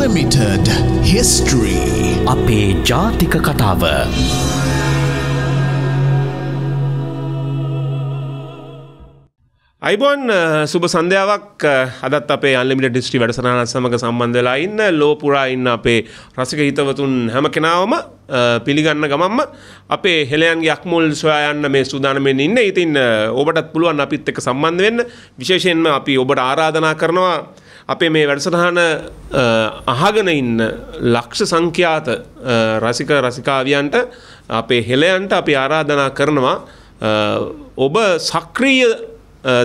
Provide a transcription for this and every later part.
Unlimited History අපේ ජාතික කතාව අයිබොන් සුබ සන්ධාවක් අදත් අපේ අල්ලිමිට ඩිස්ට්‍රි වැඩසනාන සමඟ සම්බන්ධලා ඉන්න ලෝපුරා ඉන්න අපේ රසික හිතවතුන් හැම කෙනාවම පිළිගන්න ගමම්ම අපේ හෙලයන්ගේ අක්මුල් සොයායන්න මේ සූදානමෙන් ඉන්න ඉතින් ඔබටත් පුළුවන් අපිත් එක සම්බන්ධ වෙන්න විශේෂයෙන්ම අපි ඔබට ආරාධනා කරනවා අපේ මේ වැඩසටහන අහගෙන ඉන්න ලක්ෂ සංඛ්‍යාත රසික රසිකාවියන්ට අපේ හෙළයන්ට අපි ආරාධනා කරනවා ඔබ සක්‍රීය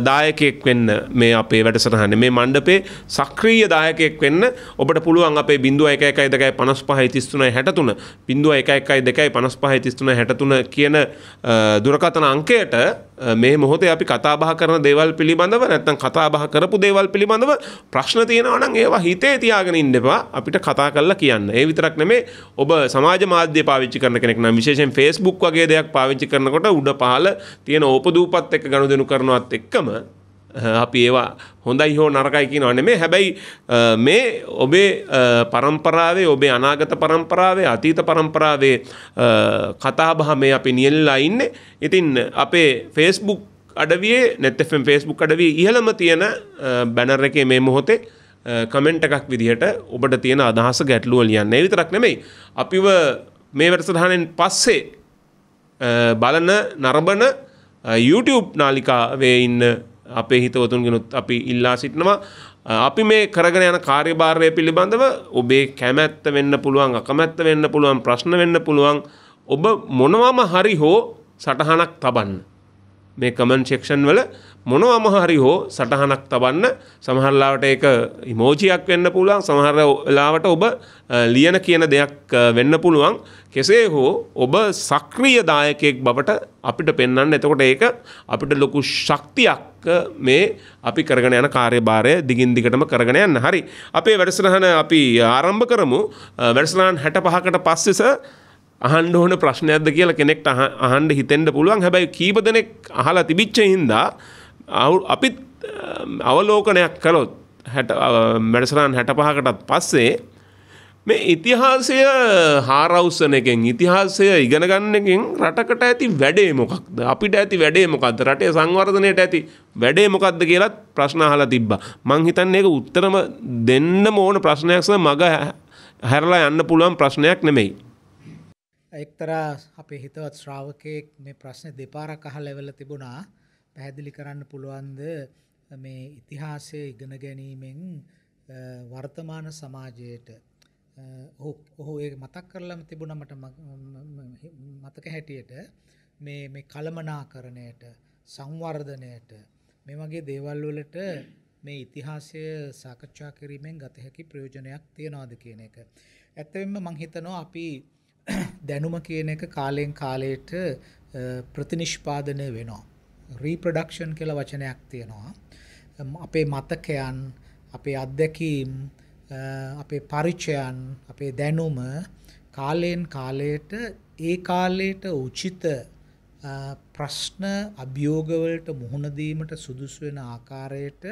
දායකයෙක් වෙන්න මේ අපේ වැඩසටහන මේ මණ්ඩපේ සක්‍රීය දායකයෙක් වෙන්න ඔබට පුළුවන් අපේ බිඳුව එක එකයි දෙකයි පනස් පහයි තිස්තුනයි හැටතුන බිඳුව එක එකයි දෙකයි පනස් පහයි තිස්තුන හැටතුන කියන දුරකථන අංකයට මේ මොහොතේ අපි කතා බහ කරන දේවල් පිළිබඳව නැත්නම් කතා බහ කරපු දේවල් පිළිබඳව ප්‍රශ්න තියෙනවා නම් ඒවා හිතේ තියාගෙන ඉන්න එපා අපිට කතා කරලා කියන්න. ඒ විතරක් නෙමෙයි ඔබ සමාජ මාධ්‍ය පාවිච්චි කරන කෙනෙක් නම් විශේෂයෙන් Facebook වගේ දෙයක් පාවිච්චි කරනකොට උඩ පහළ තියෙන ඕපදූපත් එක්ක ගනුදෙනු කරනවත් එක්කම අපි ඒවා හොඳයි හෝ නරකයි කියනවා නෙමෙයි හැබැයි මේ ඔබේ પરම්පරාවේ ඔබේ අනාගත પરම්පරාවේ අතීත પરම්පරාවේ කතාබහ මේ අපි නියැලලා ඉන්නේ ඉතින් අපේ Facebook අඩවියේ නැත්නම් Facebook අඩවියේ ඉහළම තියෙන බැනර් එකේ මේ මොහොතේ කමෙන්ට් එකක් විදිහට ඔබට තියෙන අදහස ගැටලුව ලියන්න. ඒ විතරක් නෙමෙයි. අපිව මේ වැඩසටහනෙන් පස්සේ බලන නරඹන YouTube නාලිකාවේ ඉන්න අපේ හිතවතුන්ගෙනුත් අපි ඉල්ලා සිටිනවා අපි මේ කරගෙන යන කාර්යභාරය පිළිබඳව ඔබේ කැමැත්ත වෙන්න පුළුවන් අකමැත්ත වෙන්න පුළුවන් ප්‍රශ්න වෙන්න පුළුවන් ඔබ මොනවාම හරි හෝ සටහනක් තබන්න මේ කමෙන්ට් සෙක්ෂන් වල මොනවම හරි හෝ සටහනක් තබන්න සමහරලාවට ඒක ඉමෝජියක් වෙන්න පුළුවන් සමහර වෙලාවට ඔබ ලියන කියන දෙයක් වෙන්න පුළුවන් කෙසේ හෝ ඔබ සක්‍රීය දායකයෙක් බවට අපිට පෙන්වන්න එතකොට ඒක අපිට ලොකු ශක්තියක් මේ අපි කරගෙන යන කාර්යභාරය දිගින් දිගටම කරගෙන යන්න හරි අපේ වැඩසටහන අපි ආරම්භ කරමු වැඩසටහන් 65කට පස්සේ අහන්න ඕන ප්‍රශ්නයක්ද කියලා කෙනෙක්ට අහන්න හිතෙන්න පුළුවන්. හැබැයි කීප දෙනෙක් අහලා තිබිච්ච හින්දා අපිත් අවලෝකනයක් කළොත් 60 වැඩසටහන් 65කටත් පස්සේ මේ ඉතිහාසය හාරවුසන එකෙන් ඉතිහාසය ඉගෙන ගන්න එකෙන් රටකට ඇති වැඩේ මොකක්ද අපිට ඇති වැඩේ මොකක්ද රටේ සංවර්ධනයට ඇති වැඩේ මොකක්ද කියලත් ප්‍රශ්න අහලා තිබ්බා මං හිතන්නේ ඒක උත්තරම දෙන්න ඕන ප්‍රශ්නයක් සම මග හැරලා යන්න පුළුවන් ප්‍රශ්නයක් නෙමෙයි එක්තරා අපේ හිතවත් ශ්‍රාවකයෙක් මේ ප්‍රශ්නේ දෙපාරක් අහලා ලෙවල තිබුණා. පැහැදිලි කරන්න පුළුවන්ද මේ ඉතිහාසය ඉගෙන ගැනීමෙන් වර්තමාන සමාජයට ඔහු ඒක මතක් කරලම තිබුණා මට මතක හැටියට මේ මේ කලමනාකරණයට සංවර්ධනයට මේ වගේ දේවල් වලට මේ ඉතිහාසය සාකච්ඡා කිරීමෙන් ගත හැකි ප්‍රයෝජනයක් තියනවාද කියන එක. ඇත්තෙන්ම මම හිතනවා අපි දැනුම කියන එක කාලයෙන් කාලයට ප්‍රතිනිෂ්පාදනය වෙනවා. රීප්‍රඩක්ෂන් කියලා වචනයක් තියෙනවා. අපේ මතකයන්, අපේ අත්දැකීම්, අපේ පරිචයන්, අපේ දැනුම කාලයෙන් කාලයට ඒ කාලයට උචිත ප්‍රශ්න අභියෝගවලට මුහුණ දීමට සුදුසු වෙන ආකාරයට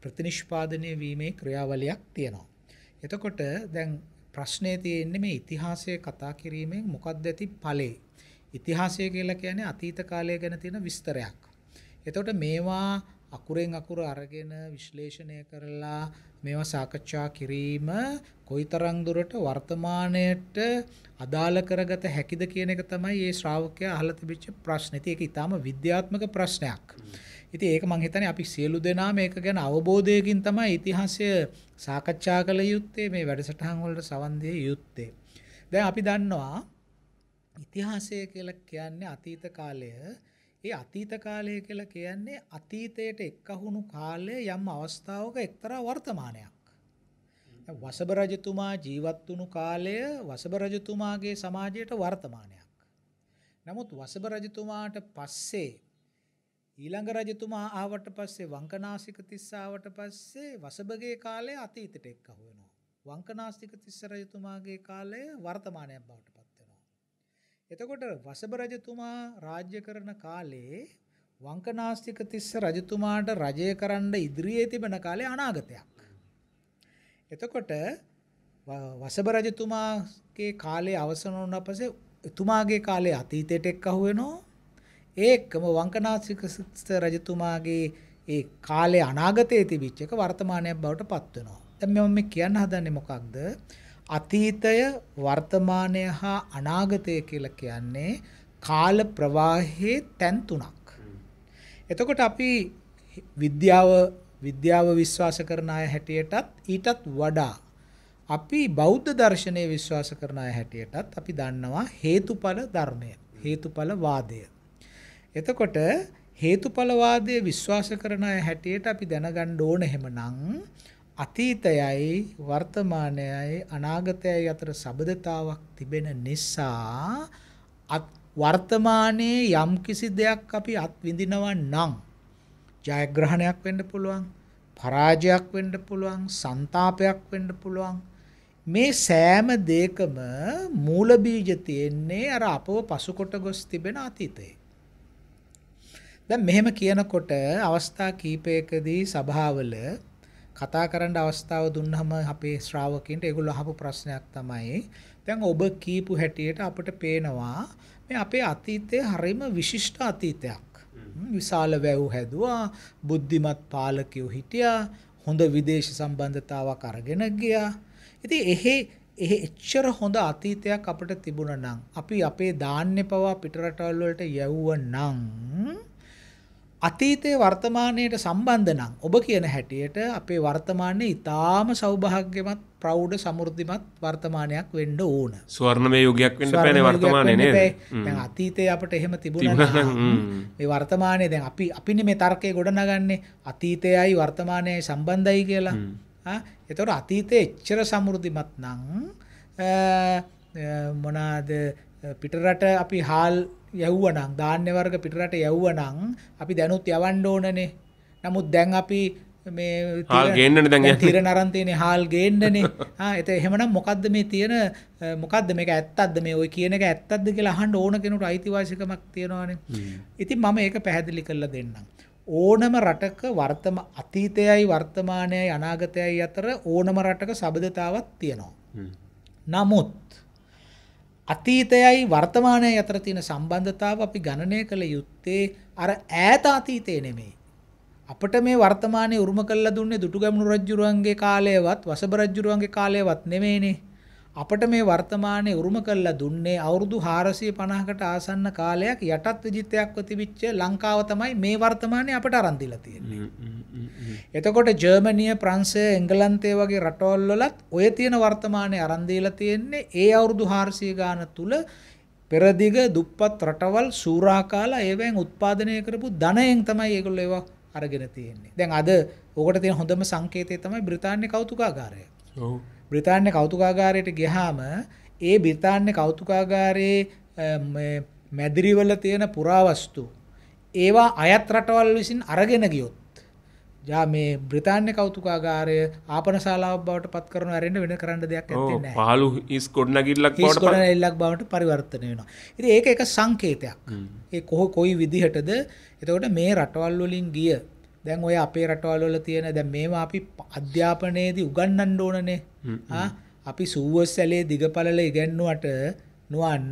ප්‍රතිනිෂ්පාදනය වීමේ ක්‍රියාවලියක් තියෙනවා. එතකොට දැන් ප්‍රශ්නේ තියෙන්නේ මේ ඉතිහාසය කතා කිරීමෙන් මොකක්ද ඇති ඵලේ? ඉතිහාසය කියලා කියන්නේ අතීත කාලය ගැන තියෙන විස්තරයක්. එතකොට මේවා අකුරෙන් අකුර අරගෙන විශ්ලේෂණය කරලා මේවා සාකච්ඡා කිරීම කොයිතරම් දුරට වර්තමාණයට අදාළ කරගත හැකිද කියන එක තමයි මේ ශ්‍රාවකයා අහලා තිබිච්ච ප්‍රශ්නේ. ඒක ඊටාම විද්‍යාත්මක ප්‍රශ්නයක්. ඉතින් ඒක මං හිතන්නේ අපි සියලු දෙනා මේක ගැන අවබෝධයකින් තමයි ඉතිහාසය සාකච්ඡා කළ යුත්තේ මේ වැඩසටහන් වලට සවන් දෙය යුත්තේ. දැන් අපි දන්නවා ඉතිහාසය කියලා කියන්නේ අතීත කාලය. ඒ අතීත කාලය කියලා කියන්නේ අතීතයට එක්කහුණු කාලය යම් අවස්ථාවක එක්තරා වර්තමානයක්. වසබ රජතුමා ජීවත් වුණු කාලය වසබ රජතුමාගේ සමාජයට වර්තමානයක්. නමුත් වසබ රජතුමාට පස්සේ ඊළඟ රජතුමා ආවට පස්සේ වංකනාසික තිස්ස ආවට පස්සේ වසබගේ කාලය අතීතයට එක්කහු වෙනවා. වංකනාසික තිස්ස රජතුමාගේ කාලය වර්තමානයක් බවට පත් වෙනවා. එතකොට වසබ රජතුමා රාජ්‍ය කරන කාලේ වංකනාස්තික තිස්ස රජතුමාට රජය කරන්න ඉදිරියේ තිබෙන කාලේ අනාගතයක්. එතකොට වසබ රජතුමාගේ කාලේ අවසන් වුණා පස්සේ එතුමාගේ කාලේ අතීතයට එක්කහු වෙනවා. ඒකම වංකනාසික රජතුමාගේ ඒ කාලේ අනාගතයේ තිබිච්ච එක වර්තමානයක් බවට පත් වෙනවා. දැන් මම මේ කියන්න හදන්නේ මොකක්ද? අතීතය වර්තමානය හා අනාගතය කියලා කියන්නේ කාල ප්‍රවාහයේ තැන් තුනක්. එතකොට අපි විද්‍යාව විද්‍යාව විශ්වාස කරන අය හැටියටත් ඊටත් වඩා අපි බෞද්ධ දර්ශනය විශ්වාස කරන අය හැටියටත් අපි දන්නවා හේතුඵල ධර්මය හේතුඵල වාදය එතකොට හේතුඵලවාදය විශ්වාස කරන අය හැටියට අපි දැනගන්න ඕන එහෙමනම් අතීතයයි වර්තමානයයි අනාගතයයි අතර සබදතාවක් තිබෙන නිසා වර්තමානයේ යම්කිසි දෙයක් අපි අත්විඳිනවා නම් ජයග්‍රහණයක් වෙන්න පුළුවන් පරාජයක් වෙන්න පුළුවන් සන්තාපයක් වෙන්න පුළුවන් මේ සෑම දෙයකම මූල බීජ තියෙන්නේ අර අපව පසුකොට ගොස් තිබෙන අතීතයේ දැන් මෙහෙම කියනකොට අවස්ථා කීපයකදී සභාවල කතා කරන්න අවස්ථාව දුන්නහම අපේ ශ්‍රාවකින්ට ඒගොල්ලෝ අහපු ප්‍රශ්නයක් තමයි දැන් ඔබ කීපු හැටියට අපට පේනවා මේ අපේ අතීතයේ හරිම විශිෂ්ට අතීතයක්. විශාල වැව් හැදුවා, බුද්ධිමත් පාලකයෝ හිටියා, හොඳ විදේශ සම්බන්ධතාවක් අරගෙන ගියා. ඉතින් එහෙ එහෙ එච්චර හොඳ අතීතයක් අපිට තිබුණා නම් අපි අපේ ධාන්‍ය පවා පිටරටවල් වලට යවුවා නම් අතීතයේ වර්තමානයට සම්බන්ධ නම් ඔබ කියන හැටියට අපේ වර්තමානයේ ඊටාම සෞභාග්‍යමත් ප්‍රෞඩ සමෘද්ධිමත් වර්තමානයක් වෙන්න ඕන. ස්වර්ණමය යුගයක් වෙන්න බෑනේ වර්තමානයේ නේද? දැන් අතීතයේ අපිට එහෙම තිබුණා මේ වර්තමානයේ දැන් අපි අපිනේ මේ තර්කය ගොඩනගන්නේ අතීතයයි වර්තමානයයි සම්බන්ධයි කියලා. ආ ඒතකොට අතීතයේ එච්චර සමෘද්ධිමත් නම් මොනාද පිටරට අපි හාල් යව්වනම් ධාන්‍ය වර්ග පිටරට යව්වනම් අපි දැනුත් යවන්න ඕනනේ. නමුත් දැන් අපි මේ ගේන්නන දැන් තිර නරන් තියෙන හාල් ගේන්නනේ. ආ ඒත එහෙමනම් මොකද්ද මේ තියෙන මොකද්ද මේක ඇත්තක්ද මේ ওই කියන එක ඇත්තක්ද කියලා අහන්න ඕන කෙනෙකුට අයිතිවාසිකමක් තියෙනවානේ. ඉතින් මම ඒක පැහැදිලි කරලා දෙන්නම්. ඕනම රටක වර්තම අතීතයයි වර්තමානයයි අනාගතයයි අතර ඕනම රටක සබඳතාවක් තියෙනවා. නමුත් අතීතයයි වර්තමානයයි අතර තියෙන සම්බන්ධතාව අපි ගණනය කළ යුත්තේ අර ඈත අතීතේ නෙමෙයි. අපිට මේ වර්තමානයේ උරුම කරලා දුන්නේ දුටුගැමුණු රජුරුවන්ගේ කාලයවත් වසබ රජුරුවන්ගේ කාලයවත් නෙමෙයිනේ. අපට මේ වර්තමානයේ උරුම කරලා දුන්නේ අවුරුදු 450කට ආසන්න කාලයක් යටත් විජිතයක්ව තිබිච්ච ලංකාව තමයි මේ වර්තමානයේ අපට අරන් දීලා තියෙන්නේ. එතකොට ජර්මනිය, ප්‍රංශය, එංගලන්තය වගේ රටවල් වලත් ඔය තියෙන වර්තමානයේ අරන් දීලා තියෙන්නේ ඒ අවුරුදු 400 ගාන තුල පෙරදිග දුප්පත් රටවල් සූරා කාලා ඒවෙන් උත්පාදනය කරපු ධනයෙන් තමයි ඒගොල්ලෝ ඒවා අරගෙන තියෙන්නේ. දැන් අද ඕකට තියෙන හොඳම සංකේතය තමයි බ්‍රිතාන්‍ය කෞතුකාගාරය. ඔව්. බ්‍රිතාන්‍ය කෞතුකාගාරයට ගියහම ඒ බ්‍රිතාන්‍ය කෞතුකාගාරයේ මැදිරිවල තියෙන පුරාවස්තු ඒවා අයත් රටවල් විසින් අරගෙන ගියොත් ජා මේ බ්‍රිතාන්‍ය කෞතුකාගාරය ආපන ශාලාවක් බවට පත් කරන ඇරෙන්න වෙන කරන්න දෙයක් ඇත්තේ නැහැ. පහළු ඉස් ගොඩනැගිල්ලක් බවට ගොඩනැගිල්ලක් බවට පරිවර්තනය වෙනවා. ඉතින් ඒක එක සංකේතයක්. ඒ කොහො කොයි විදිහටද එතකොට මේ රටවල් වලින් ගිය දැන් ඔය අපේ රටවල් වල තියෙන දැන් මේවා අපි අධ්‍යාපනයේදී උගන්වන්න ඕනනේ. ආ අපි සූවස් සැලේ දිගපළල ඉගෙනුවට නුවන්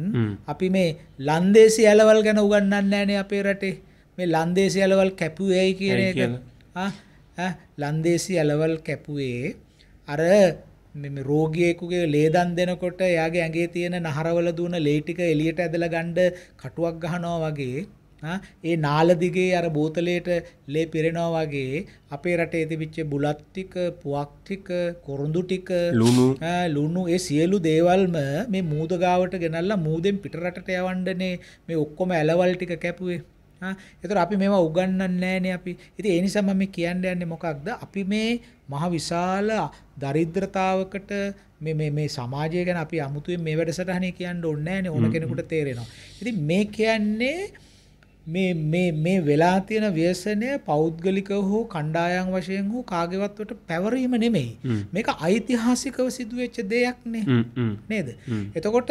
අපි මේ ලන්දේසි ඇලවල් ගැන උගන්නන්න නෑනේ අපේ රටේ. මේ ලන්දේසි ඇලවල් කැපුවේයි කියන එක. ආ ලන්දේසි ඇලවල් කැපුවේ අර මෙම රෝගියෙකුගේ ලේදන් දෙනකොට එයාගේ ඇඟේ තියෙන නහරවල දුවන ලේ ටික එළියට ඇදලා ගන්න කටුවක් ගහනවා වගේ ඒ නාලදිගේ අර බෝතලයට ලේ පිරෙනවා වගේ අපේ රටේ තිබිච්ච බුලත් ටික, පුවක් ටික, කොරුඳු ටික, ලුණු ලුණු ඒ සියලු දේවල්ම මේ මූද ගාවට ගෙනල්ලා මූදෙන් පිටරටට යවන්නනේ මේ ඔක්කොම ඇලවල් ටික කැපුවේ. එතකොට අපි මේවා උගන්වන්නේ නැහනේ අපි. ඉතින් ඒ නිසා මම කියන්න යන්නේ මොකක්ද? අපි මේ මහ විශාල දරිද්‍රතාවකට මේ මේ මේ සමාජය ගැන අපි අමුතුවෙන් මේ වැඩසටහනේ කියන්න ඕනේ නැහනේ ඕන කෙනෙකුට තේරෙනවා. ඉතින් මේ කියන්නේ මේ මේ මේ වෙලා තියෙන ව්‍යසනය පෞද්ගලික හෝ කණ්ඩායම් වශයෙන් හෝ කාගේවත් වට පැවරීම නෙමෙයි. මේක ඓතිහාසිකව සිදුවෙච්ච දෙයක් නේ. නේද? එතකොට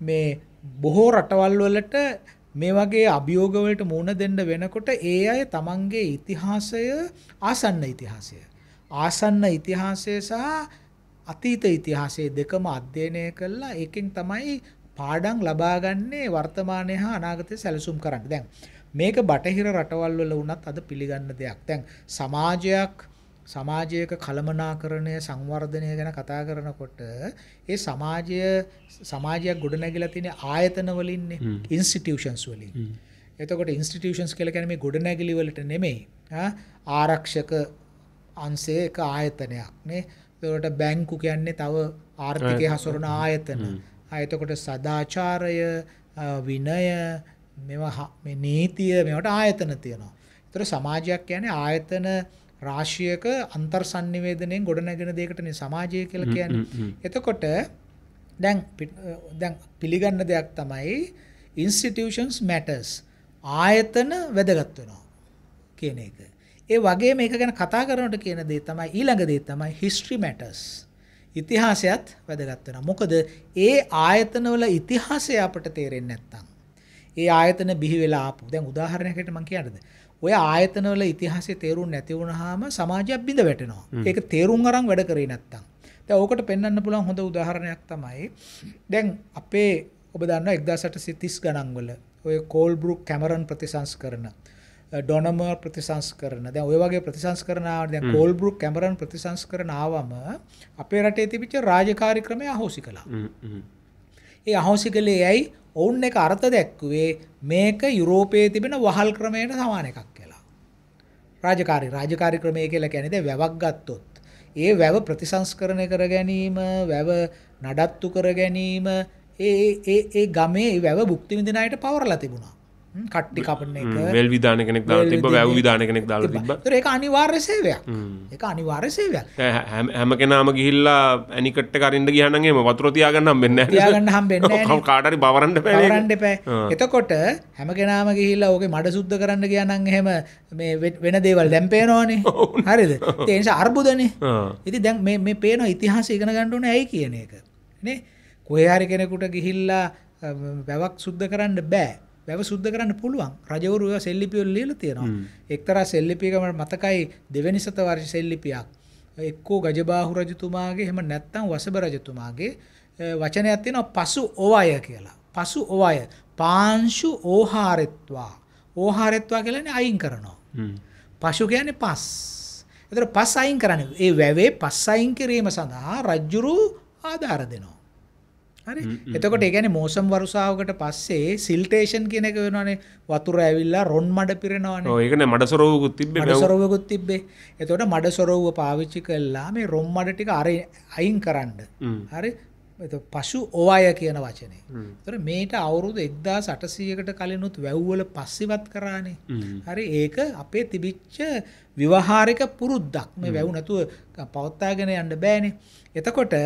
මේ බොහෝ රටවල් වලට මේ වගේ අභියෝග වලට මුහුණ දෙන්න වෙනකොට ඒ අය තමන්ගේ ඉතිහාසය ආසන්න ඉතිහාසය ආසන්න ඉතිහාසය සහ අතීත ඉතිහාසයේ දෙකම අධ්‍යයනය කළා ඒකෙන් තමයි පාඩම් ලබාගන්නේ වර්තමානය හා අනාගතය සැලසුම් කරන්න. දැන් මේක බටහිර රටවල් වල වුණත් අද පිළිගන්න දෙයක්. දැන් සමාජයක් සමාජයක කළමනාකරණය සංවර්ධනය ගැන කතා කරනකොට ඒ සමාජය සමාජයක් ගොඩනැගිලා තියෙන ආයතන වලින්නේ ඉන්ස්ටිටියුෂන්ස් වලින්. එතකොට ඉන්ස්ටිටියුෂන්ස් කියලා කියන්නේ මේ ගොඩනැගිලි වලට නෙමෙයි. ආරක්ෂක අංශයේ එක ආයතනයක් නේ. එතකොට බැංකු කියන්නේ තව ආර්ථිකය හසුරන ආයතන. එතකොට සදාචාරය විනය මේවා මේ නීතිය මේවට ආයතන තියෙනවා. ඒතර සමාජයක් කියන්නේ ආයතන රාශියක අන්තර් sannivedanයෙන් ගොඩනැගෙන දෙයකටනේ සමාජය කියලා කියන්නේ. එතකොට දැන් දැන් පිළිගන්න දෙයක් තමයි institutions matters ආයතන වැදගත් වෙනවා කියන එක. ඒ වගේ මේක ගැන කතා කරනකොට කියන දේ තමයි ඊළඟ දේ තමයි history matters. ඉතිහාසයත් වැදගත් වෙනවා. මොකද ඒ ආයතනවල ඉතිහාසය අපට තේරෙන්නේ නැත්නම් ඒ ආයතන බිහි වෙලා ආපු. දැන් උදාහරණයක් හිට මම කියන්නද? ඔය ආයතනවල ඉතිහාසයේ තේරුම් නැති වුණාම සමාජයක් බිඳ වැටෙනවා. ඒක තේරුම් අරන් වැඩ කරේ නැත්තම්. දැන් ඕකට පෙන්වන්න පුළුවන් හොඳ උදාහරණයක් තමයි දැන් අපේ ඔබ දන්නවා 1830 ගණන්වල ඔය කෝල්බ්‍රුක් කැමරන් ප්‍රතිසංස්කරණ ඩොනම ප්‍රතිසංස්කරණ දැන් ඔය වගේ ප්‍රතිසංස්කරණ ආවට දැන් කෝල්බ්‍රුක් කැමරන් ප්‍රතිසංස්කරණ ආවම අපේ රටේ තිබිච්ච රාජකාරී ක්‍රමය අහෝසි කළා. ඒ අහෝසි කළේ ඇයි ඔවුන් එක අර්ථ දැක්කුවේ මේක යුරෝපයේ තිබෙන වහල් ක්‍රමයට සමාන එකක් කියලා. රාජකාරි රාජකාරි ක්‍රමය කියලා කියන්නේ දැන් වැවක් ගත්තොත් ඒ වැව ප්‍රතිසංස්කරණය කර ගැනීම වැව නඩත්තු කර ගැනීම ඒ ඒ ඒ ගමේ වැව භුක්ති විඳින අයට පවරලා තිබුණා. කට්ටි කපන එක වෙල් විධාන කෙනෙක් දාලා තිබ්බ වැව් විධාන කෙනෙක් දාලා තිබ්බ. ඒක අනිවාර්ය සේවයක්. ඒක අනිවාර්ය සේවයක්. හැම කෙනාම ගිහිල්ලා ඇනිකට් එක අරින්න ගියා නම් එහෙම වතුර තියාගන්න හම්බෙන්නේ නැහැ. තියාගන්න හම්බෙන්නේ නැහැ. කාට හරි බවරන්න බෑ. බවරන්න බෑ. එතකොට හැම කෙනාම ගිහිල්ලා ඕකේ මඩ සුද්ධ කරන්න ගියා නම් එහෙම මේ වෙන දේවල් දැන් පේනවනේ. හරිද? ඒ නිසා අර්බුදනේ. ඉතින් දැන් මේ මේ පේන ඉතිහාසය ඉගෙන ගන්න ඕනේ ඇයි කියන එක. නේ? කොහේ හරි කෙනෙකුට ගිහිල්ලා වැවක් සුද්ධ කරන්න බෑ. වැව සුද්ධ කරන්න පුළුවන් රජවරු ඒවා සෙල්ලිපිවල ලියලා තියෙනවා එක්තරා සෙල්ලිපියක මතකයි දෙවෙනි ශතවර්ෂ සෙල්ලිපියක් එක්කෝ ගජබාහු රජතුමාගේ එහෙම නැත්නම් වසබ රජතුමාගේ වචනයක් තියෙනවා පසු ඕවය කියලා පසු ඕවය පාංශු ඕහාරෙත්වා ඕහාරෙත්වා කියන්නේ අයින් කරනවා පශු කියන්නේ පස් එතකොට පස් අයින් කරන්නේ ඒ වැවේ පස් අයින් කිරීම සඳහා රජුරු ආධාර දෙනවා හරි එතකොට ඒගැන මෝසම් වරුසාාවකට පස්සේ සිල්ටේෂන් කෙනෙක වෙනනේ වතුර ඇවිල්ලා රොන් මඩ පිරෙනවාන ඒකන මඩ සොරෝකුත් තිබ සොරෝකුත් තිබ්බේ එතොට මඩ සොරෝව පාවිච්චි කල්ලා මේ රොම් මඩ ටික අර අයින් කරන්න හරි පශු ඕවාය කියන වචනේ තර මේට අවුරුදු එක්දා සටසීයකට කලිනුත් වැැව්වල පස්සිවත් කරානේ හරි ඒක අපේ තිබිච්ච විවහාරික පුරුද්දක් මේ වැැව් නැතුව පවත්තාගෙන යන්න බෑනේ එතකොට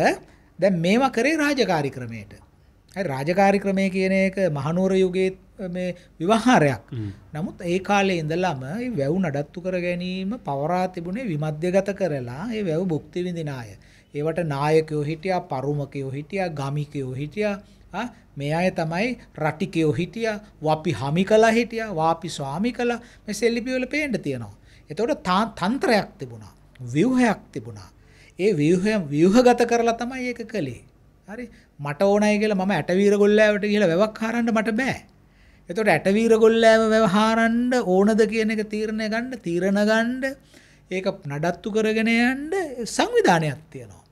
දැන් මේවා කරේ රාජකාරී ක්‍රමයට. හරි රාජකාරී ක්‍රමය කියන එක මහනුවර යුගයේ මේ විවහාරයක්. නමුත් ඒ කාලේ ඉඳලම මේ වැව් නඩත්තු කර ගැනීම පවරා තිබුණේ විමධ්‍යගත කරලා ඒ වැව් භුක්ති විඳින අය. ඒවට නායකයෝ හිටියා, පරුමකයෝ හිටියා, ගමිකයෝ හිටියා. මේ අය තමයි රටිකයෝ හිටියා, වපි හමි කළා හිටියා, වාපි ස්වාමි කළා. මේ සෙල්ලිපි වල පේන්න තියෙනවා. එතකොට තන්ත්‍රයක් තිබුණා. ව්‍යුහයක් තිබුණා. ඒ ව්‍යුහය ව්‍යුහගත කරලා තමයි ඒක කළේ. හරි මට ඕනයි කියලා මම ඇටවීර ගොල්ලෑවට ගිහලා වැවක් හාරන්න මට බෑ. එතකොට ඇටවීර ගොල්ලෑව වැව හාරන්න ඕනද කියන එක තීරණය ගන්න තීරණ ගන්න ඒක නඩත්තු කරගෙන යන්න සංවිධානයක් තියෙනවා.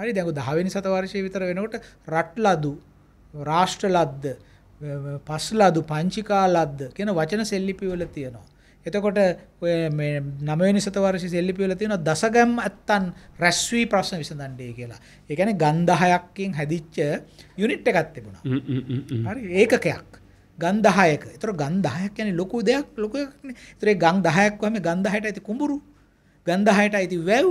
හරි දැන් 10 වෙනි සතවර්ෂයේ විතර වෙනකොට රට්ලදු රාෂ්ට්‍රලද්ද පස්ලදු පංචිකාලද්ද කියන වචන සෙල්ලිපි වල තියෙනවා. එතකොට නමනි සතවර්ශි සෙල්ලිපිවල තියෙන දසගම් ඇත්තන් රැස්වී ප්‍රශ්න විසඳන්ඩේ කියලා ඒගැන ගන්දහයක්කින් හැදිච්ච යුනිට් එකත් තිබුණා ඒකකයක් ගන්දහයක තර ගන්දහයක් යන ලොකු දෙයක් ලොක තරේ ගං දහයක්වම ගන්දහයට ඇති කුඹුරු ගන්දහයට අයිති වැව්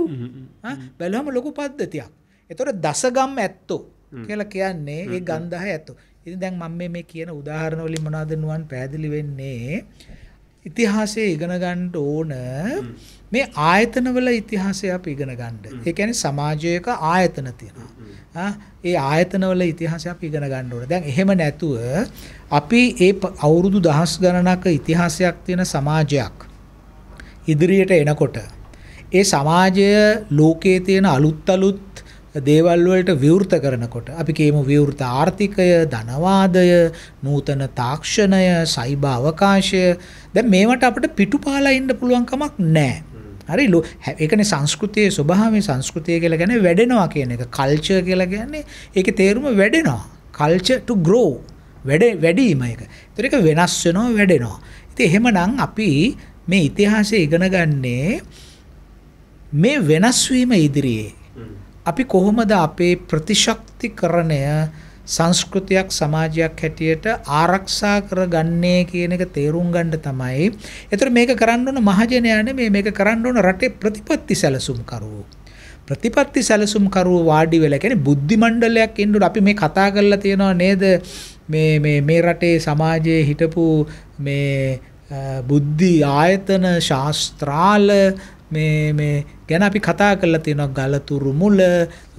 බැලහම ලොකු පද්ධතියක් එතොට දසගම් ඇත්තෝ කියලා කියන්නේ ඒ ගන්දහ ඇත්තු ඉති දැන් මම මේ කියන උදාහරණවලින් මනාදනුවන් පැදිලි වෙන්නේ ඉතිහාසයේ ඉගෙන ගන්න ඕන මේ ආයතනවල ඉතිහාසය අපි ඉගෙන ගන්න. ඒ කියන්නේ සමාජයක ආයතන තියෙනවා. ඒ ආයතනවල ඉතිහාසය අපි ඉගෙන ගන්න ඕන. දැන් එහෙම නැතුව අපි ඒ අවුරුදු දහස් ගණනක ඉතිහාසයක් තියෙන සමාජයක් ඉදිරියට එනකොට ඒ සමාජය ලෝකයේ තියෙන අලුත් අලුත් දේවල් වලට විවෘත කරනකොට අපි කියමු විවෘත ආර්ථිකය, ධනවාදය, නූතන තාක්ෂණය, සයිබර් අවකාශය දැන් මේවට අපිට පිටුපාලා ඉන්න පුළුවන් කමක් නැහැ. හරි ඒකනේ සංස්කෘතියේ ස්වභාවය සංස්කෘතිය කියලා කියන්නේ වැඩෙනවා කියන එක. කල්චර් කියලා කියන්නේ ඒකේ තේරුම වැඩෙනවා. කල්චර් to grow වැඩ වැඩිම එක. ඒතර ඒක වෙනස් වෙනවා වැඩෙනවා. ඉතින් එහෙමනම් අපි මේ ඉතිහාසය ඉගෙන ගන්නේ මේ වෙනස් වීම ඉදිරියේ අපි කොහොමද අපේ ප්‍රතිශක්තිකරණය සංස්කෘතියක් සමාජයක් හැටියට ආරක්ෂා කරගන්නේ කියන එක තේරුම් ගන්න තමයි. ඒතර මේක කරන්න ඕන මහජනයා නෙමෙයි මේක කරන්න ඕන රටේ ප්‍රතිපත්ති සැලසුම් කරවෝ. ප්‍රතිපත්ති සැලසුම් කරවෝ වාඩි වෙලා කියන්නේ බුද්ධි මණ්ඩලයක් ඉන්න අපි මේ කතා කරලා තියෙනවා නේද? මේ මේ මේ රටේ සමාජයේ හිටපු මේ බුද්ධි ආයතන ශාස්ත්‍රාල මේ මේ ගැන අපි කතා කරලා තියෙනවා ගලතුරු මුල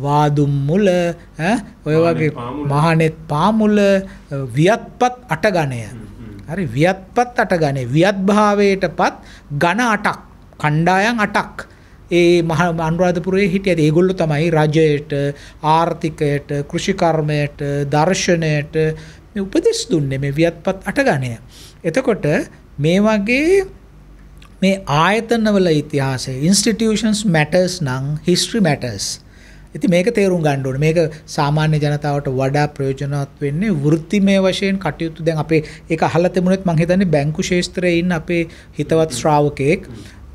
වාදුම් මුල ඈ ඔය වගේ මහනෙත් පාමුල වියත්පත් අටගණය හරි වියත්පත් අටගණය වියත් භාවයටපත් ඝන අටක් කණ්ඩායම් අටක් ඒ මහ අනුරාධපුරයේ හිටියද ඒගොල්ලෝ තමයි රජයට ආර්ථිකයට කෘෂිකර්මයට දර්ශනයට මේ උපදෙස් දුන්නේ මේ වියත්පත් අටගණය. එතකොට මේ වගේ මේ ආයතනවල ඉතිහාසය ඉන්ස්ටිටියුෂන්ස් මැටර්ස් නම් හිස්ට්‍රි මැටර්ස්. ඉතින් මේක තේරුම් ගන්න ඕනේ. මේක සාමාන්‍ය ජනතාවට වඩා ප්‍රයෝජනවත් වෙන්නේ වෘත්තිමය වශයෙන් කටයුතු දැන් අපේ ඒක අහලා තිබුණෙත් මම හිතන්නේ බැංකු ශාස්ත්‍රයේ ඉන්න අපේ හිතවත් ශ්‍රාවකෙක්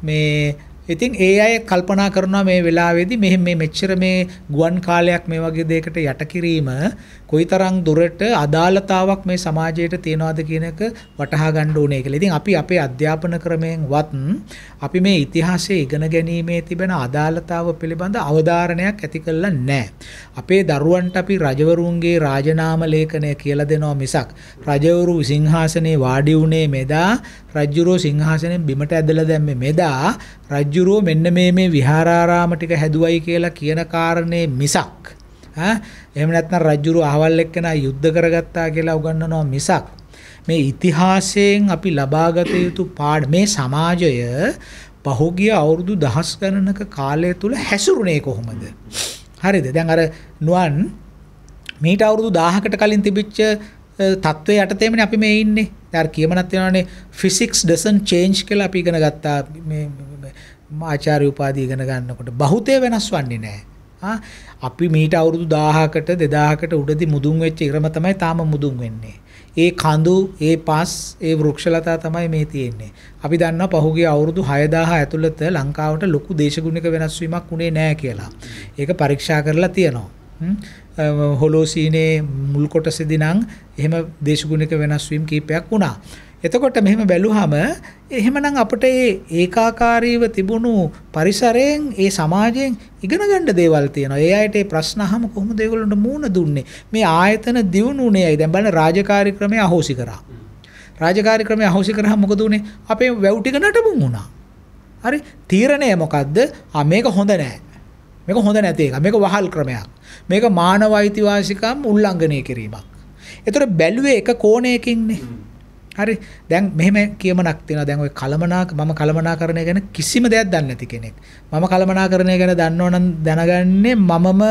මේ ඉතින් ඒ අය කල්පනා කරනවා මේ වෙලාවේදී මෙහෙම මේ මෙච්චර මේ ගුවන් කාලයක් මේ වගේ දෙයකට යට කිරීම කොයිතරම් දුරට අදාළතාවක් මේ සමාජයට තියනවාද කියන එක වටහා ගන්න ඕනේ කියලා. ඉතින් අපි අපේ අධ්‍යාපන ක්‍රමයෙන්වත් අපි මේ ඉතිහාසයේ ඉගෙන ගැනීමේ තිබෙන අදාළතාව පිළිබඳ අවධාරණයක් ඇති කළා නැහැ. අපේ දරුවන්ට අපි රජවරුන්ගේ රාජනාම ලේඛනය කියලා දෙනවා මිසක් රජවරු සිංහාසනේ වාඩි වුණේ මෙදා රජුරෝ සිංහාසනෙන් බිමට ඇදලා දැම්මේ මෙදා රජුරෝ මෙන්න මේ මේ විහාරාරාම ටික හැදුවයි කියලා කියන කාරණේ මිසක් ඈ එහෙම නැත්නම් රජුරු අහවල් එක්කෙනා යුද්ධ කරගත්තා කියලා උගන්වනවා මිසක් මේ ඉතිහාසයෙන් අපි ලබාගත යුතු පාඩ මේ සමාජය පහුගිය අවුරුදු දහස් ගණනක කාලය තුල හැසිරුණේ කොහොමද? හරිද? දැන් අර නුවන් මීට අවුරුදු 1000කට කලින් තිබිච්ච තත්ත්වයේ යටතේමනේ අපි මේ ඉන්නේ. දැන් කියමනක් වෙනවානේ physics doesn't change කියලා අපි ඉගෙන ගත්තා මේ ආචාර්ය උපාධිය ඉගෙන ගන්නකොට. බහුතේ වෙනස් වන්නේ නැහැ. අපි මීට අවුරුදු 1000කට 2000කට උඩදී මුදුන් වෙච්ච ඉරම තමයි තාම මුදුන් වෙන්නේ. ඒ කඳු, ඒ පස්, ඒ වෘක්ෂලතා තමයි මේ තියෙන්නේ. අපි දන්නවා පහුගිය අවුරුදු 6000 ඇතුළත ලංකාවට ලොකු දේශගුණික වෙනස් වීමක් උනේ නැහැ කියලා. ඒක පරීක්ෂා කරලා තියෙනවා. හොලෝසීනේ මුල් කොටසේදී නම් එහෙම දේශගුණික වෙනස් වීම කීපයක් වුණා. එතකොට මෙහෙම බැලුවහම එහෙමනම් අපිට ඒ ඒකාකාරීව තිබුණු පරිසරයෙන් ඒ සමාජයෙන් ඉගෙන ගන්න දේවල් තියෙනවා. ඒ අයට ඒ ප්‍රශ්න අහම කොහොමද ඒගොල්ලන්ට මූණ දුන්නේ? මේ ආයතන දියුණුනේ ඇයි? දැන් බලන්න රාජකාරී ක්‍රමය අහෝසි කරා. රාජකාරී ක්‍රමය අහෝසි කරාම මොකද උනේ? අපේ වැව් ටික නටබුන් වුණා. හරි තීරණය මොකද්ද? ආ මේක හොඳ නෑ. මේක හොඳ නැති එකක්. මේක වහල් ක්‍රමයක්. මේක මානව අයිතිවාසිකම් උල්ලංඝනය කිරීමක්. ඒතර බැලුවේ එක කෝණයකින්නේ. හරි දැන් මෙහෙම කියමනක් තියෙනවා දැන් ඔය කලමනා මම කලමනාකරණය ගැන කිසිම දෙයක් දන්නේ නැති කෙනෙක් මම කලමනාකරණය ගැන දන්නෝ නම් දැනගන්නේ මමම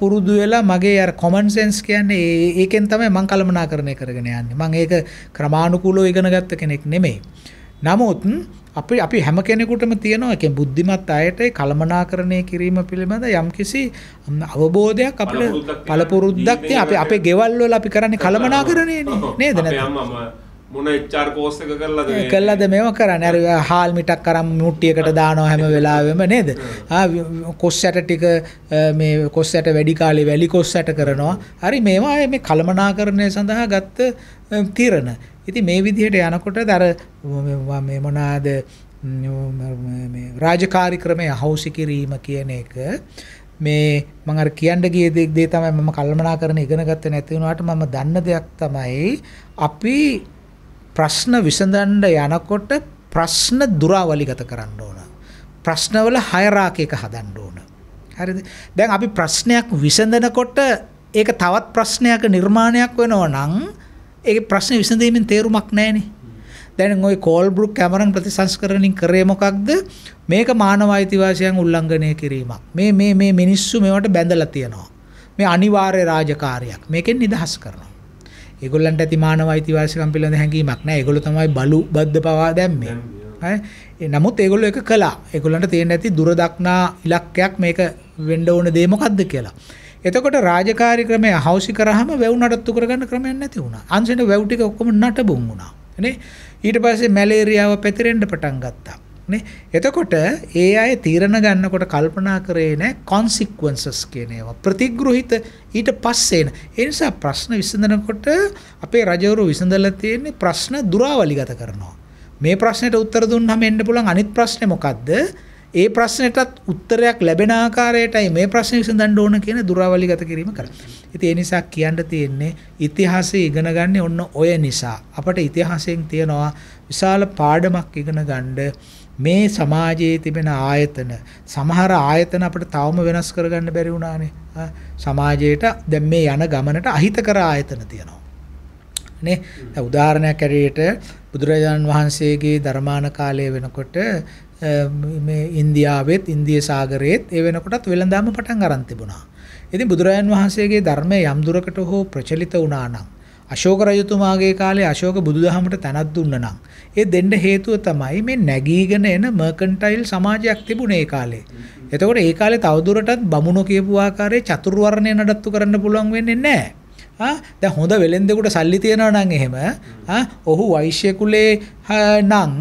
පුරුදු වෙලා මගේ අර common sense කියන්නේ ඒකෙන් තමයි මම කලමනාකරණය කරගෙන යන්නේ මම ඒක ක්‍රමානුකූලව ඉගෙන ගත්ත කෙනෙක් නෙමෙයි නමුත් අපි අපි හැම කෙනෙකුටම තියෙනවා ඒ බුද්ධිමත් අයට කලමනාකරණය කිරීම පිළිබඳ යම්කිසි අවබෝධයක් අපිට පළපුරුද්දක් තියෙන අපි අපේ ගෙවල් වල අපි කරන්නේ කලමනාකරණයනේ නේද නැත්නම් මොන HR කෝස් එක කරලාද මේ කළාද මේව කරන්නේ අර හාල් මිටක් අරන් මුට්ටියකට දානවා හැම වෙලාවෙම නේද ආ කොස්සට ටික මේ කොස්සට වැඩි කාලේ වැලි කොස්සට කරනවා හරි මේවා මේ කලමනාකරණය සඳහා ගත්ත තීරණ ඉතින් මේ විදිහට යනකොට අර මේ මොනවාද රාජකාරී ක්‍රමය හවුසි කිරීම කියන එක මේ මම අර කියන්න ගිය දේ තමයි මම කල්පනා කරන ඉගෙන ගත්තේ නැති වුණාට මම දන්න දෙයක් තමයි අපි ප්‍රශ්න විසඳන්න යනකොට ප්‍රශ්න දුරාවලිගත කරන්න ඕන. ප්‍රශ්නවල හයරාකයක හදන්න ඕන. හරිද? දැන් අපි ප්‍රශ්නයක් විසඳනකොට ඒක තවත් ප්‍රශ්නයක නිර්මාණයක් වෙනවා නම් ඒ ප්‍රශ්නේ විසඳීමෙන් තේරුමක් නැහැනේ. දැන් ওই කෝල්බ්‍රුක් කැමරන් ප්‍රතිසංස්කරණින් කරේ මොකක්ද? මේක මානව අයිතිවාසිකම් උල්ලංඝනය කිරීමක්. මේ මේ මේ මිනිස්සු මේවට බැඳලා තියෙනවා. මේ අනිවාර්ය රාජකාරියක්. මේකෙන් නිදහස් කරනවා. ඒගොල්ලන්ට ඇති මානව අයිතිවාසිකම් පිළිබඳ හැඟීමක් නැහැ. ඒගොල්ලෝ තමයි බලු බද්ද පවා දැම්මේ. හරි. නමුත් ඒගොල්ලෝ එක කළා. ඒගොල්ලන්ට තේරෙන්නේ නැති දුරදක්නා ඉලක්කයක් මේක වෙන්න ඕන දේ මොකද්ද කියලා. එතකොට රාජකාරී ක්‍රමය හවුසි කරාම වැව් නඩත්තු කරගන්න ක්‍රමයක් නැති වුණා. අන්සෙන්ට වැව් ටික ඔක්කොම නටබුන් වුණා. නේ? ඊට පස්සේ මැලේරියාව පැතිරෙන්න පටන් ගත්තා. නේ. එතකොට ඒ අය තීරණ ගන්නකොට කල්පනා කරේ නැහැ consequences කියන ඒවා. ප්‍රතිග්‍රහිත ඊට පස්සේ එන. ඒ නිසා ප්‍රශ්න විසඳනකොට අපේ රජවරු විසඳලා තියෙන්නේ ප්‍රශ්න දුරාවලිගත කරනවා. මේ ප්‍රශ්නෙට උත්තර දුන්නාම එන්න පුළුවන් අනිත් ප්‍රශ්නේ මොකද්ද? ඒ ප්‍රශ්නෙටත් උත්තරයක් ලැබෙන ආකාරයටයි මේ ප්‍රශ්නේ විසඳන්න ඕන කියන දුරාවලිගත කිරීම කරන්නේ. ඉතින් ඒ නිසා කියන්න තියෙන්නේ ඉතිහාසය ඉගෙන ගන්න ඔන්න ඔය නිසා. අපට ඉතිහාසයෙන් තියනවා විශාල පාඩමක් ඉගෙන ගන්න මේ සමාජයේ තිබෙන ආයතන සමහර ආයතන අපිට තවම වෙනස් කරගන්න බැරි වුණානේ සමාජයට දැන් මේ යන ගමනට අහිතකර ආයතන තියෙනවා නේ දැන් උදාහරණයක් ඇරෙට බුදුරජාණන් වහන්සේගේ ධර්මාන කාලය වෙනකොට මේ ඉන්දියාවෙත් ඉන්දිය සාගරයේත් ඒ වෙනකොටත් වෙළඳාම පටන් අරන් තිබුණා. ඉතින් බුදුරජාණන් වහන්සේගේ ධර්මය යම් දුරකට හෝ ප්‍රචලිත වුණා නම් අශෝක රජතුමාගේ කාලේ අශෝක බුදුදහමට තැනක් දුන්න නම් ඒ දෙන්න හේතුව තමයි මේ නැගීගෙන එන මර්කන්ටයිල් සමාජයක් තිබුණේ ඒ කාලේ. එතකොට ඒ කාලේ තවදුරටත් බමුණෝ කියපු ආකාරයේ චතුර්වර්ණය නඩත්තු කරන්න පුළුවන් වෙන්නේ නැහැ. ආ දැන් හොඳ වෙලෙන්දෙකුට සල්ලි තියනවා නම් එහෙම ආ ඔහු වෛශ්‍ය කුලේ නම්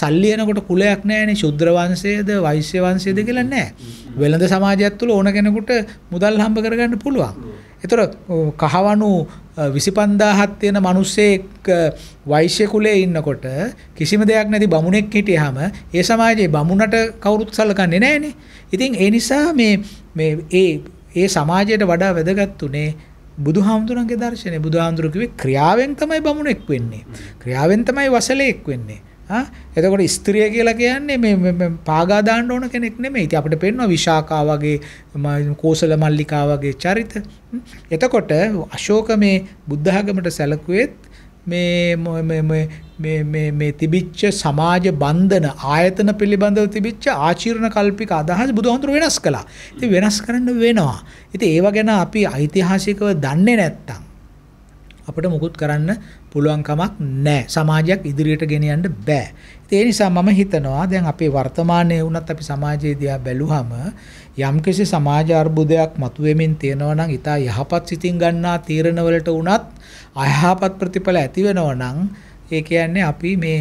සල්ලි එනකොට කුලයක් නැහැනේ ශුද්‍ර වංශයේද වෛශ්‍ය වංශයේද කියලා නැහැ. වෙළඳ සමාජයත් තුළ ඕන කෙනෙකුට මුදල් හම්බ කරගන්න පුළුවන්. ඒතර කහවණු 25000ක් තියෙන මිනිස්සෙක් වෛශ්‍ය කුලේ ඉන්නකොට කිසිම දෙයක් නැති බමුණෙක් හිටියාම ඒ සමාජයේ බමුණට කවුරුත් සලකන්නේ නැහනේ. ඉතින් ඒ නිසා මේ මේ ඒ ඒ සමාජයට වඩා වැදගත් උනේ බුදුහාමුදුරන්ගේ දර්ශනය. බුදුහාමුදුරු කිව්වේ ක්‍රියාවෙන් තමයි බමුණෙක් වෙන්නේ. ක්‍රියාවෙන් තමයි වසලෙක් වෙන්නේ. ආ එතකොට ස්ත්‍රිය කියලා කියන්නේ මේ පාගා දාන්න ඕන කෙනෙක් නෙමෙයි. ඉතින් අපිට පේනවා විශාකා වගේ කෝසල මල්ලිකා වගේ චරිත. එතකොට අශෝක මේ බුද්ධ ආගමට සැලකුවෙත් මේ මේ මේ මේ තිබිච්ච සමාජ බන්ධන ආයතන පිළිබඳව තිබිච්ච ආචීර්ණ කල්පික අදහස් බුදුහාමුදුර වෙනස් කළා. ඉතින් වෙනස් කරන්න වෙනවා. ඉතින් ඒව ගැන අපි ඓතිහාසිකව දන්නේ නැත්තම් අපිට මුකුත් කරන්න පුළුවන් කමක් නැහැ. සමාජයක් ඉදිරියට ගෙන යන්න බෑ. ඒ නිසා මම හිතනවා දැන් අපේ වර්තමානයේ වුණත් අපි සමාජයේ දිහා බැලුවම යම්කිසි සමාජ අර්බුදයක් මතුවෙමින් තියෙනවා නම් ඊට යහපත් සිතින් ගන්නා තීරණ වලට වුණත් අයහපත් ප්‍රතිඵල ඇති වෙනවා නම් ඒ කියන්නේ අපි මේ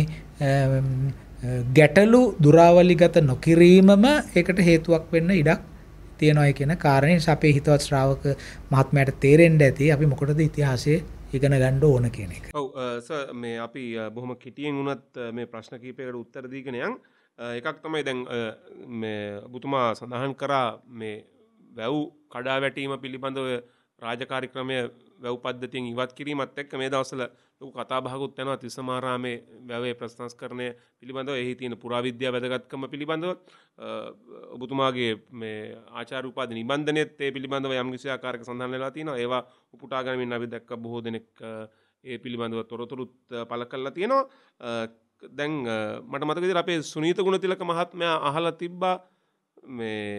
ගැටලු දුරාවලිගත නොකිරීමම ඒකට හේතුවක් වෙන්න ඉඩක් තියෙනවා කියන කාරණේ අපේ හිතවත් ශ්‍රාවක මහත්මයාට තේරෙන්න ඇති අපි මොකටද ඉතිහාසයේ ඉගෙන ගණ්ඩ ඕන කියන එක ඔව මේ අපි බොහොම කෙටියෙන් වුනත් මේ ප්‍රශ්න කීපයකට උත්තරදීගෙනයන් එකක් තමයි දැන් බුතුමා සඳහන් කරා මේ වැව් කඩා වැටීම පිළිබඳව රාජකාරික්‍රමය වැව් පද්ධතියෙන් ඉවත් කිරීමත් එක්ක මේ දවස්වල ලොකු කතා බහකුත් යනවා තිස්සමාරාමේ වැවේ ප්‍රතිසංස්කරණය පිළිබඳව එහි තියෙන පුරාවිද්‍යා වැදගත්කම පිළිබඳව ඔබතුමාගේ මේ ආචාර උපාධි නිබන්ධනයේත් ඒ පිළිබඳව යම්කිසි ආකාරයක සඳහන් වෙලා තියෙනවා ඒවා උපුටා ගැනීමෙන් අපි දැක්ක බොහෝ දෙනෙක් ඒ පිළිබඳව තොරතුරුත් පළ කරලා තියෙනවා දැන් මට මතක විදිහට අපේ සුනීත ගුණතිලක මහත්මයා අහලා තිබ්බා මේ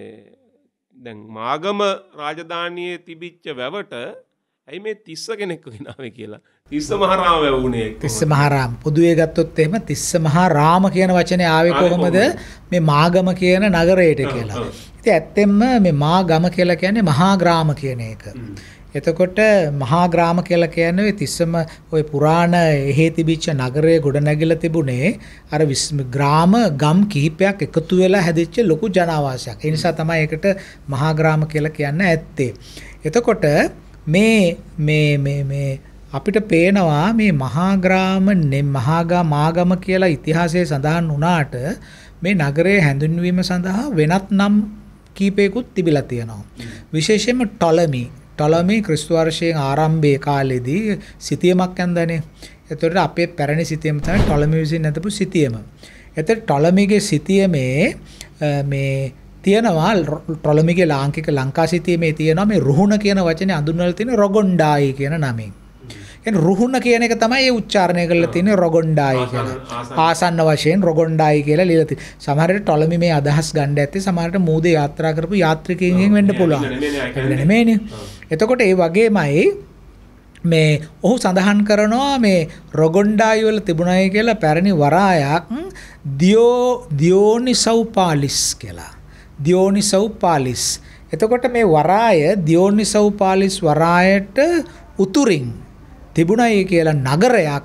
දැන් මාගම රාජධානයේ තිබිච්ච වැවට ඇයි මේ තිස්ස කෙනෙක්කු ගෙනාවේ කියලා තිස්ස මහරාම වුණේ තිස්ස මහරාම් පුදුවේ ගත්තොත් එහෙම තිස්ස මහා රාම කියන වචනය ආවේ කොහොමද මේ මාගම කියන නගරයට කියලා. ඉතින් ඇත්තෙන්ම මේ මාගම කියලා කියන්නේ මහා ග්‍රාම කියන එක. එතකොට මහා ග්‍රාම කියලා කියන්නේ තිස්සම ওই පුරාණ එහෙ තිබිච්ච නගරය ගොඩනැගිලා තිබුණේ අර ග්‍රාම ගම් කිහිපයක් එකතු වෙලා හැදිච්ච ලොකු ජනාවාසයක්. ඒ නිසා තමයි ඒකට මහා ග්‍රාම කියලා කියන්න ඇත්තේ. එතකොට මේ මේ මේ මේ අපිට පේනවා මේ මහාග්‍රාම මහාගා මාගම කියලා ඉතිහාසයේ සඳහන් වුණාට මේ නගරයේ හැඳින්වීම සඳහා වෙනත් නම් කීපයකුත් තිබිලා තියෙනවා. විශේෂයෙන්ම ටොලමි ටොලමි ක්‍රිස්තු වර්ෂයේ ආරම්භයේ කාලෙදී සිතියමක් ඇන්දනේ. එතකොට අපේ පැරණි සිතියම තමයි ටොලමි විසින් නැතපු සිතියම. එතකොට ටොලමිගේ සිතියමේ මේ තියෙනවා ට්‍රොලොමිගේ ලාංකික ලංකාසිතීමේ තියෙනවා මේ රුහුණ කියන වචනේ අඳුන්වලා තියෙන රොගොණ්ඩායි කියන නමින්. කියන්නේ රුහුණ කියන එක තමයි ඒ උච්චාරණය කරලා තියෙන්නේ රොගොණ්ඩායි කියලා. ආසන්න වශයෙන් රොගොණ්ඩායි කියලා ලියලා තියෙනවා. සමහරට ටොලොමි මේ අදහස් ගන්න ඇත්තේ සමහරට මූදේ යාත්‍රා කරපු යාත්‍රිකයින්ගෙන් වෙන්න පුළුවන්. නෙමෙයිනේ. එතකොට ඒ වගේමයි මේ ඔහු සඳහන් කරනවා මේ රොගොණ්ඩායි වල තිබුණයි කියලා පැරණි වරායක් දියෝ දියෝනිසව් පාලිස් කියලා. දියෝනිසව්පාලිස්. එතකොට මේ වරාය දියෝනිසව්පාලිස් වරායට උතුරින් තිබුණයි කියලා නගරයක්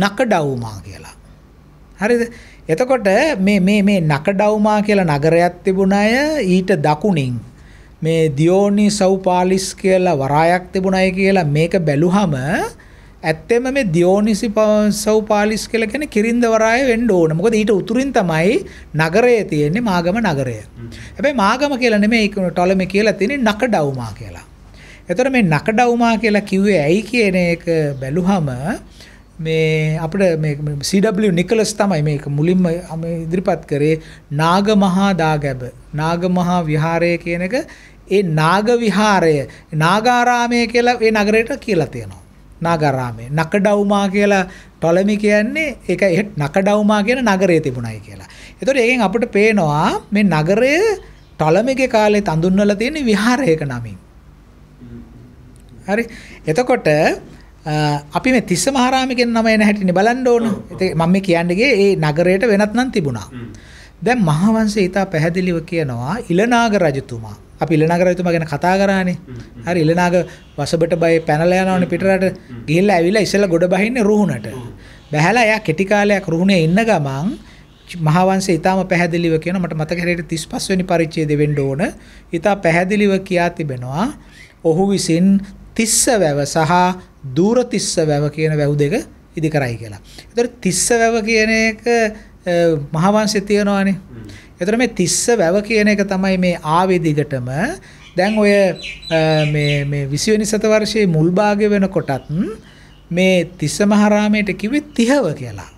නකඩවුමා කියලා. හරිද? එතකොට මේ මේ මේ නකඩවුමා කියලා නගරයක් තිබුණය ඊට දකුණින් මේ දියෝනිසව්පාලිස් කියලා වරායක් තිබුණයි කියලා මේක බැලුවම ඇත්තෙම මේ දියෝනිසි සව්පාලිස් කියලා කියන්නේ කිරින්දවරාය වෙන්න ඕන. මොකද ඊට උතුරින් තමයි නගරය තියෙන්නේ මාගම නගරය. හැබැයි මාගම කියලා නෙමෙයි ටොලමි කියලා තියෙන්නේ නකඩවුමා කියලා. එතකොට මේ නකඩවුමා කියලා කිව්වේ ඇයි කියන එක බැලුවම මේ අපිට මේ CW නිකලස් තමයි මේක මුලින්ම ඉදිරිපත් කරේ නාගමහා දාගැබ නාගමහා විහාරය කියන එක ඒ නාග විහාරය නාගාරාමය කියලා ඒ නගරයට කියලා තියෙනවා. නාගාරාමේ. නකඩවුමා කියලා ටොලමි කියන්නේ ඒක එහෙත් නකඩවුමා කියන නගරය තිබුණයි කියලා. ඒතකොට ඒකෙන් අපිට පේනවා මේ නගරය ටොලමිගේ කාලේ තඳුන්වලා තියෙන විහාරයක නමින්. හරි. එතකොට අපි මේ තිස්ස මහරාමිකෙන් නම එන හැටිනේ බලන්න ඕන. ඒක මම මේ කියන්නේ ගියේ ඒ නගරයට වෙනත් නම් තිබුණා. දැන් මහවංශය ඊට පැහැදිලිව කියනවා ඉලනාග රජතුමා අපි ඉලනාගර එතුමා ගැන කතා කරානේ. හරි ඉලනාග වසබට බය පැනලා යනවනේ පිටරට. ගිහිල්ලා ඇවිල්ලා ඉස්සෙල්ලා ගොඩ බහින්නේ රුහුණට. බැහැලා එයා කෙටි කාලයක් රුහුණේ ඉන්න ගමන් මහාවංශය ඊටාම පැහැදිලිව කියන මට මතක හැටියට 35 වෙනි පරිච්ඡේදෙ වෙන්න ඕන. ඊටා පැහැදිලිව කියා තිබෙනවා. ඔහු විසින් තිස්ස වැව සහ දූර තිස්ස වැව කියන වැව් දෙක ඉදි කරයි කියලා. ඒතර තිස්ස වැව කියන එක මහාවංශයේ තියෙනවානේ. එතකොට මේ තිස්ස වැව කියන එක තමයි මේ ආවේ දිගටම දැන් ඔය මේ මේ 20 වෙනි සතවර්ෂයේ මුල් භාගය වෙනකොටත් මේ තිස්ස මහරාමයට කිව්වේ 30ව කියලා.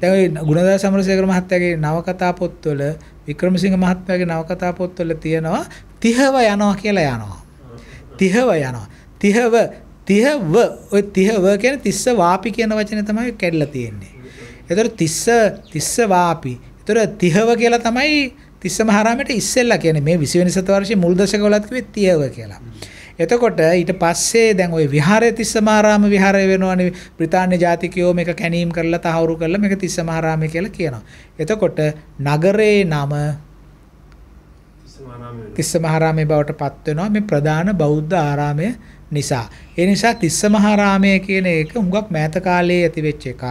දැන් ඔය ගුණදාස සමරසේකර මහත්තයාගේ නවකතා පොත්වල වික්‍රමසිංහ මහත්තයාගේ නවකතා පොත්වල තියෙනවා 30ව යනවා කියලා යනවා. 30ව යනවා. 30ව 30ව ඔය 30ව කියන්නේ තිස්ස වාපි කියන වචනේ තමයි කැඩලා තියෙන්නේ. එතකොට තිස්ස තිස්ස වාපි ඒතර තිහව කියලා තමයි තිස්ස මහරාමයට ඉස්සෙල්ලා කියන්නේ මේ 20 වෙනි සතවර්ෂයේ මුල් දශකවලත් කිව්වේ තිහව කියලා. එතකොට ඊට පස්සේ දැන් ওই විහාරයේ තිස්සමාරාම විහාරය වෙනවනේ බ්‍රිතාන්‍ය ජාතිකයෝ මේක කැණීම් කරලා තහවුරු කරලා මේක තිස්සමාරාමය කියලා කියනවා. එතකොට නගරේ නම තිස්සමාරාමය බවට පත් වෙනවා මේ ප්‍රධාන බෞද්ධ ආරාමය නිසා. ඒ නිසා තිස්ස මහරාමය කියන එක හුඟක් මෑත කාලයේ ඇතිවෙච්ච එකක්.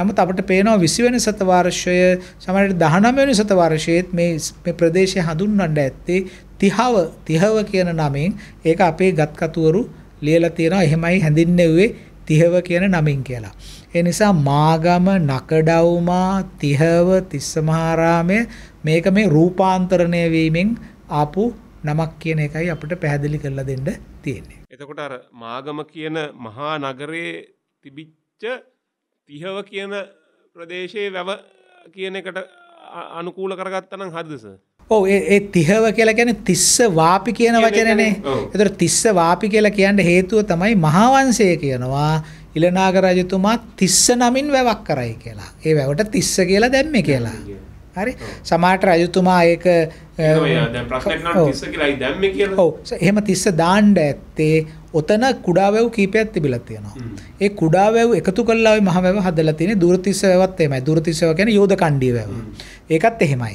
නමුත් අපිට පේනවා 20 වෙනි සතවර්ෂය සමහරවිට 19 වෙනි සතවර්ෂයේත් මේ මේ ප්‍රදේශය හඳුන්වන්න ඇත්තේ තිහව තිහව කියන නමෙන් ඒක අපේ ගත්කතුවරු ලියලා තියෙනවා. එහෙමයි හැඳින්වෙන්නේ තිහව කියන නමින් කියලා. ඒ නිසා මාගම නකඩවුමා තිහව තිස්සමහාරාමය මේක මේ රූපාන්තරණය වීමෙන් ආපු නමක් කියන එකයි අපිට පැහැදිලි කරලා දෙන්න තියෙන්නේ. එතකොට අර මාගම කියන මහා නගරයේ තිබිච්ච තිහව කියන ප්‍රදේශයේ වැව කියන එකට අනුකූල කරගත්ත නම් හරිද සර්? ඔව් ඒ තිහව කියලා කියන්නේ තිස්ස වාපි කියන වචනනේ. ඒතර තිස්ස වාපි කියලා කියන්න හේතුව තමයි මහාවංශය කියනවා ඉලනාග රජතුමා තිස්ස නමින් වැවක් කරයි කියලා. ඒ වැවට තිස්ස කියලා දැම්මේ කියලා. හරි සමාට රජතුමා ඒක ඔව් එහෙම තිස්ස දාණ්ඩ ඇත්තේ ඔතන කුඩාවැව් කීපයක් තිබිලා තියෙනවා. ඒ කුඩාවැව් එකතු කළා ওই මහවැව හදලා තියෙන්නේ දුරතිස්සවවත් එහෙමයි. දුරතිස්සව කියන්නේ යෝධ කණ්ඩිය වැව. ඒකත් එහෙමයි.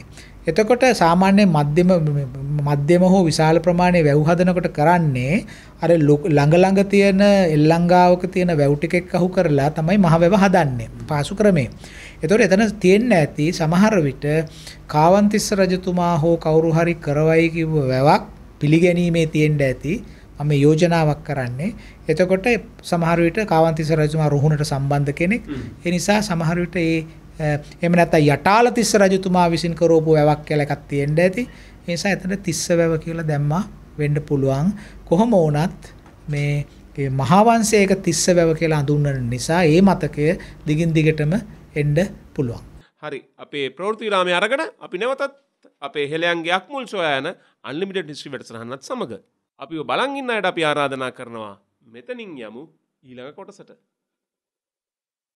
එතකොට සාමාන්‍ය මධ්‍යම මධ්‍යම හෝ විශාල ප්‍රමාණයේ වැව් හදනකොට කරන්නේ අර ළඟ ළඟ තියෙන එල්ලංගාවක තියෙන වැව් ටිකක් අහු කරලා තමයි මහ වැව හදන්නේ පාසු ක්‍රමේ. එතකොට එතන තියෙන්න ඇති සමහර විට කාවන්තිස්ස රජතුමා හෝ කවුරු හරි කරවයි කිව්ව වැවක් පිළිගැනීමේ තියෙන්න ඇති මම යෝජනාවක් කරන්නේ. එතකොට සමහර විට කාවන්තිස්ස රජතුමා රුහුණට සම්බන්ධ කෙනෙක්. ඒ නිසා සමහර විට ඒ එහෙම නැත්නම් යටාලතිස්ස රජතුමා විසින් කරවපු වැවක් කියලා එකක් තියෙන්න ඇති. ඒ නිසා එතන තිස්ස වැව කියලා දැම්මා වෙන්න පුළුවන්. කොහම වුණත් මේ මහා වංශයේක තිස්ස වැව කියලා හඳුන්වන නිසා ඒ මතකය දිගින් දිගටම එන්න පුළුවන්. හරි අපේ ප්‍රවෘත්ති විරාමයේ අරගෙන අපි නැවතත් අපේ හෙළයන්ගේ අක්මුල් සොයා යන අන්ලිමිටඩ් හිස්ටරි වැඩසටහනත් සමග අපිව බලන් ඉන්න අයට අපි ආරාධනා කරනවා මෙතනින් යමු ඊළඟ කොටසට